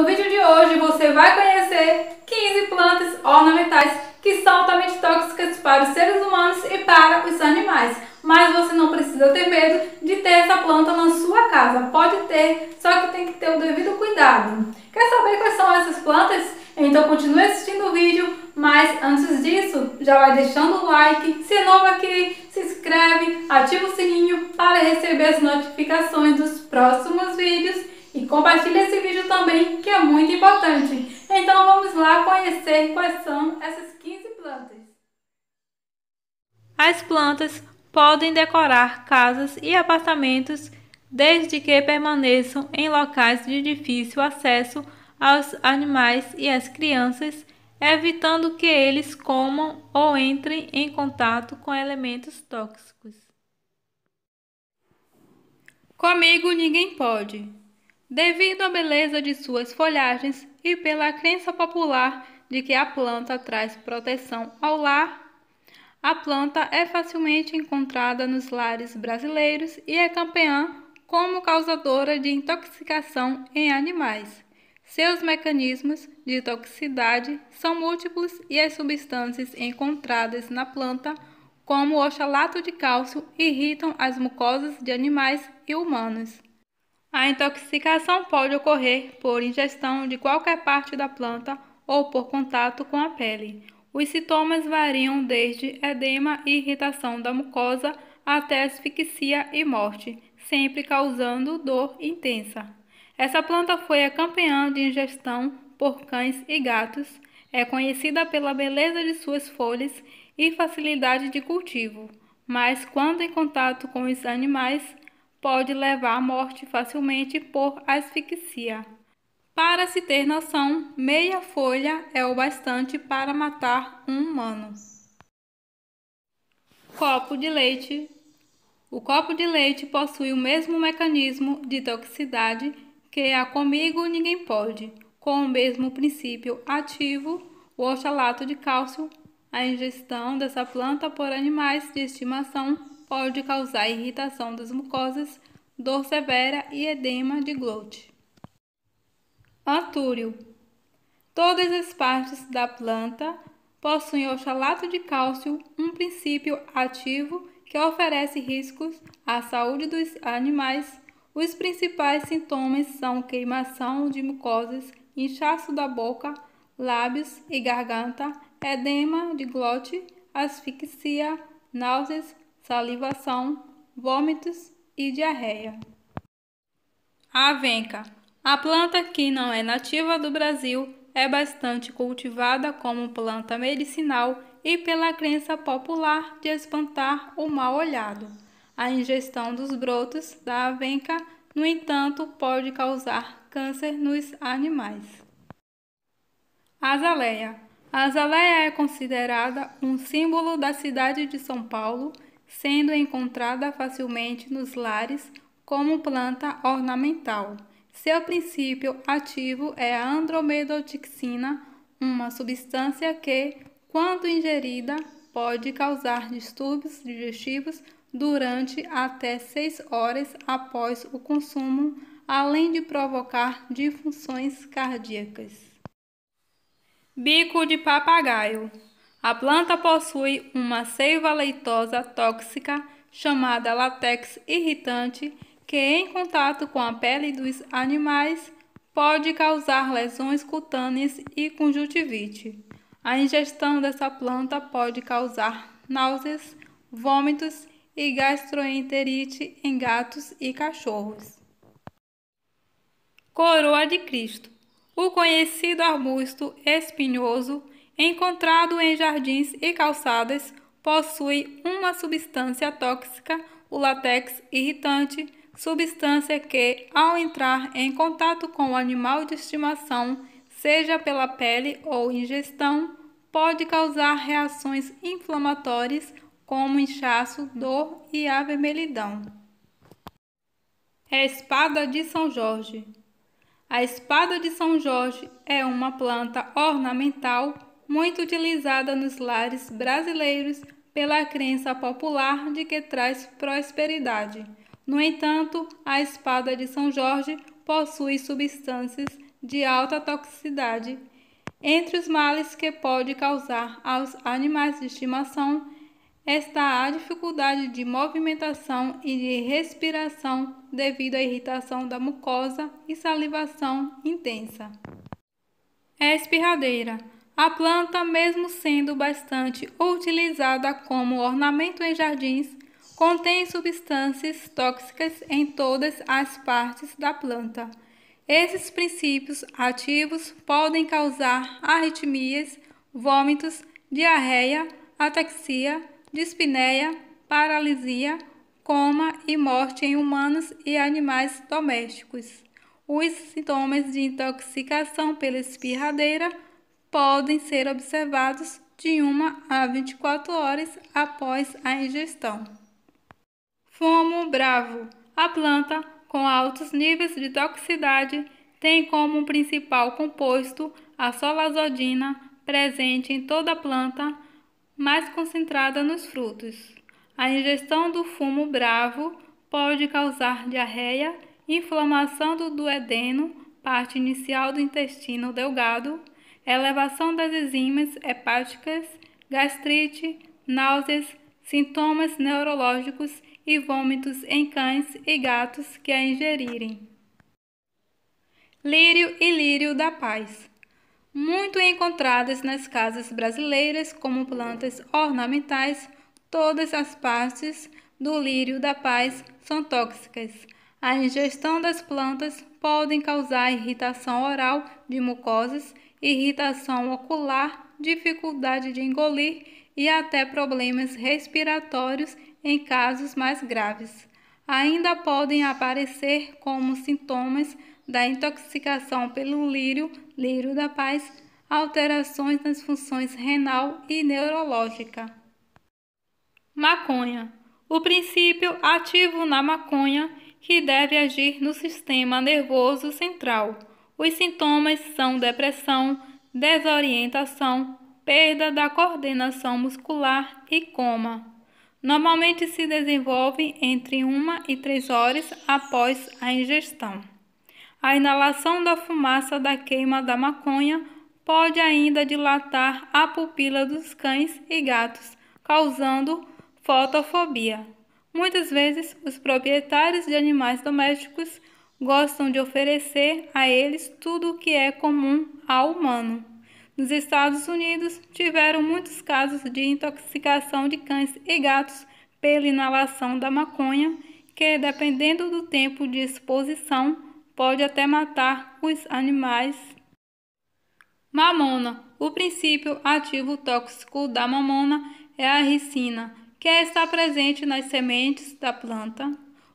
No vídeo de hoje você vai conhecer 15 plantas ornamentais que são altamente tóxicas para os seres humanos e para os animais. Mas você não precisa ter medo de ter essa planta na sua casa. Pode ter, só que tem que ter o devido cuidado. Quer saber quais são essas plantas? Então continue assistindo o vídeo, mas antes disso, já vai deixando o like, se é novo aqui, se inscreve, ativa o sininho para receber as notificações dos próximos vídeos e compartilhe esse vídeo também, que é muito importante. Então vamos lá conhecer quais são essas 15 plantas. As plantas podem decorar casas e apartamentos desde que permaneçam em locais de difícil acesso aos animais e às crianças, evitando que eles comam ou entrem em contato com elementos tóxicos. Comigo ninguém pode. Devido à beleza de suas folhagens e pela crença popular de que a planta traz proteção ao lar, a planta é facilmente encontrada nos lares brasileiros e é campeã como causadora de intoxicação em animais. Seus mecanismos de toxicidade são múltiplos e as substâncias encontradas na planta, como o oxalato de cálcio, irritam as mucosas de animais e humanos. A intoxicação pode ocorrer por ingestão de qualquer parte da planta ou por contato com a pele. Os sintomas variam desde edema e irritação da mucosa até asfixia e morte, sempre causando dor intensa. Essa planta foi a campeã de ingestão por cães e gatos, é conhecida pela beleza de suas folhas e facilidade de cultivo, mas quando em contato com os animais, pode levar à morte facilmente por asfixia. Para se ter noção, meia folha é o bastante para matar um humano. Copo de leite. O copo de leite possui o mesmo mecanismo de toxicidade que a comigo ninguém pode. Com o mesmo princípio ativo, o oxalato de cálcio, a ingestão dessa planta por animais de estimação pode causar irritação das mucosas, dor severa e edema de glote. Antúrio. Todas as partes da planta possuem oxalato de cálcio, um princípio ativo que oferece riscos à saúde dos animais. Os principais sintomas são queimação de mucosas, inchaço da boca, lábios e garganta, edema de glote, asfixia, náuseas, salivação, vômitos e diarreia. Avenca. Ah, A planta que não é nativa do Brasil é bastante cultivada como planta medicinal e pela crença popular de espantar o mal olhado. A ingestão dos brotos da avenca, no entanto, pode causar câncer nos animais. Azaleia. A azaleia é considerada um símbolo da cidade de São Paulo sendo encontrada facilmente nos lares como planta ornamental. Seu princípio ativo é a andromedotixina, uma substância que, quando ingerida, pode causar distúrbios digestivos durante até 6 horas após o consumo, além de provocar disfunções cardíacas. Bico de papagaio a planta possui uma seiva leitosa tóxica chamada látex irritante, que em contato com a pele dos animais pode causar lesões cutâneas e conjuntivite. A ingestão dessa planta pode causar náuseas, vômitos e gastroenterite em gatos e cachorros. Coroa de Cristo. O conhecido arbusto espinhoso encontrado em jardins e calçadas, possui uma substância tóxica, o látex irritante, substância que, ao entrar em contato com o animal de estimação, seja pela pele ou ingestão, pode causar reações inflamatórias como inchaço, dor e avermelhidão. É espada de São Jorge. A espada de São Jorge é uma planta ornamental muito utilizada nos lares brasileiros pela crença popular de que traz prosperidade. No entanto, a espada de São Jorge possui substâncias de alta toxicidade. Entre os males que pode causar aos animais de estimação está a dificuldade de movimentação e de respiração devido à irritação da mucosa e salivação intensa. É espirradeira. A planta, mesmo sendo bastante utilizada como ornamento em jardins, contém substâncias tóxicas em todas as partes da planta. Esses princípios ativos podem causar arritmias, vômitos, diarreia, ataxia, dispneia, paralisia, coma e morte em humanos e animais domésticos. Os sintomas de intoxicação pela espirradeira podem ser observados de 1 a 24 horas após a ingestão. Fumo bravo. A planta, com altos níveis de toxicidade, tem como principal composto a solazodina, presente em toda a planta, mais concentrada nos frutos. A ingestão do fumo bravo pode causar diarreia, inflamação do duodeno, parte inicial do intestino delgado, elevação das enzimas hepáticas, gastrite, náuseas, sintomas neurológicos e vômitos em cães e gatos que a ingerirem. Lírio e lírio da paz. Muito encontradas nas casas brasileiras como plantas ornamentais, todas as partes do lírio da paz são tóxicas. A ingestão das plantas pode causar irritação oral de mucosas irritação ocular, dificuldade de engolir e até problemas respiratórios em casos mais graves. Ainda podem aparecer como sintomas da intoxicação pelo lírio, lírio da paz, alterações nas funções renal e neurológica. Maconha. O princípio ativo na maconha que deve agir no sistema nervoso central os sintomas são depressão, desorientação, perda da coordenação muscular e coma. Normalmente se desenvolve entre 1 e 3 horas após a ingestão. A inalação da fumaça da queima da maconha pode ainda dilatar a pupila dos cães e gatos, causando fotofobia. Muitas vezes, os proprietários de animais domésticos gostam de oferecer a eles tudo o que é comum ao humano. Nos Estados Unidos, tiveram muitos casos de intoxicação de cães e gatos pela inalação da maconha, que, dependendo do tempo de exposição, pode até matar os animais. Mamona: O princípio ativo tóxico da mamona é a ricina, que está presente nas sementes da planta.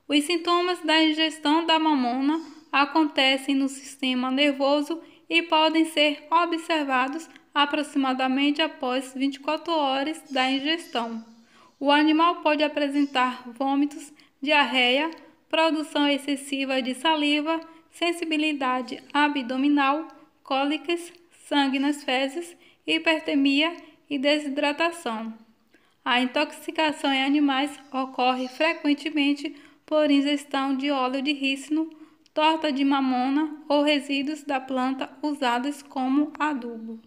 Os sintomas da ingestão da mamona acontecem no sistema nervoso e podem ser observados aproximadamente após 24 horas da ingestão. O animal pode apresentar vômitos, diarreia, produção excessiva de saliva, sensibilidade abdominal, cólicas, sangue nas fezes, hipertermia e desidratação. A intoxicação em animais ocorre frequentemente por ingestão de óleo de rícino, torta de mamona ou resíduos da planta usados como adubo.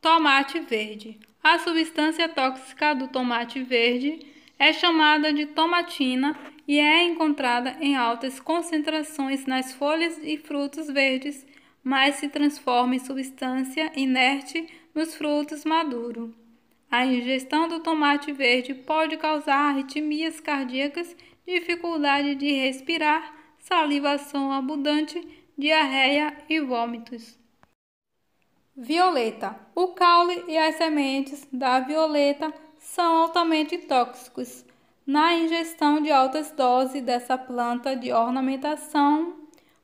Tomate verde. A substância tóxica do tomate verde é chamada de tomatina e é encontrada em altas concentrações nas folhas e frutos verdes, mas se transforma em substância inerte nos frutos maduros. A ingestão do tomate verde pode causar arritmias cardíacas, dificuldade de respirar, salivação abundante, diarreia e vômitos. Violeta: O caule e as sementes da violeta são altamente tóxicos. Na ingestão de altas doses dessa planta de ornamentação,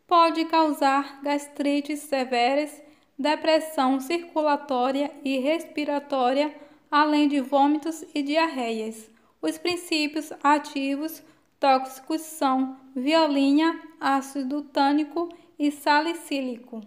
pode causar gastrites severas, depressão circulatória e respiratória além de vômitos e diarreias. Os princípios ativos tóxicos são violinha, ácido tânico e salicílico.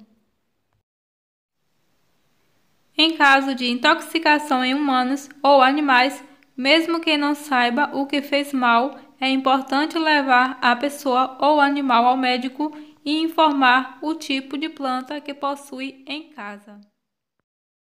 Em caso de intoxicação em humanos ou animais, mesmo quem não saiba o que fez mal, é importante levar a pessoa ou animal ao médico e informar o tipo de planta que possui em casa.